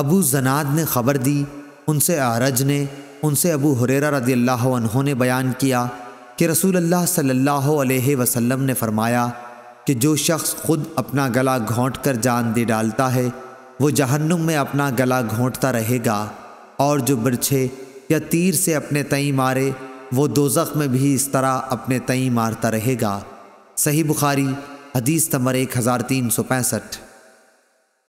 अबू जनाद ने खबर दी उनसे आरज ने उनसे अबू हुरेरा रदी अल्लाह ने बयान किया कि रसूल अल्लाह सल्लल्लाहु अलैहि वसल्लम ने फरमाया कि जो शख्स खुद अपना गला घोंट कर जान दे डालता है वो जहन्नुम में अपना गला घोंटता रहेगा और जो बिरछे या तीर से अपने तई मारे वो दोजख में भी इस तरह अपने तई मारता रहेगा सही बुखारी हदीस नंबर एक हज़ार तीन सौ पैंसठ